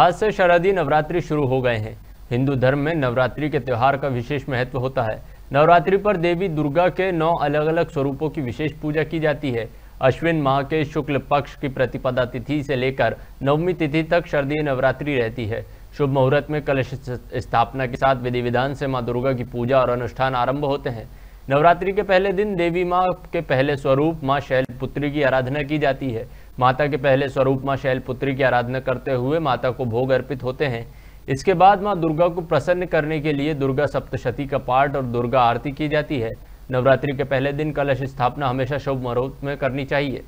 आज से शरदी नवरात्रि शुरू हो गए हैं हिंदू धर्म में नवरात्रि के त्यौहार का विशेष महत्व होता है नवरात्रि पर देवी दुर्गा के नौ अलग अलग स्वरूपों की विशेष पूजा की जाती है अश्विन माह के शुक्ल पक्ष की प्रतिपदा तिथि से लेकर नवमी तिथि तक शरदीय नवरात्रि रहती है शुभ मुहूर्त में कलश स्थापना के साथ विधि विधान से माँ दुर्गा की पूजा और अनुष्ठान आरंभ होते हैं नवरात्रि के पहले दिन देवी माँ के पहले स्वरूप माँ शैलपुत्री की आराधना की जाती है माता के पहले स्वरूप माँ शैलपुत्री की आराधना करते हुए माता को भोग अर्पित होते हैं इसके बाद माँ दुर्गा को प्रसन्न करने के लिए दुर्गा सप्तशती का पाठ और दुर्गा आरती की जाती है नवरात्रि के पहले दिन कलश स्थापना हमेशा शुभ मुहूर्त में करनी चाहिए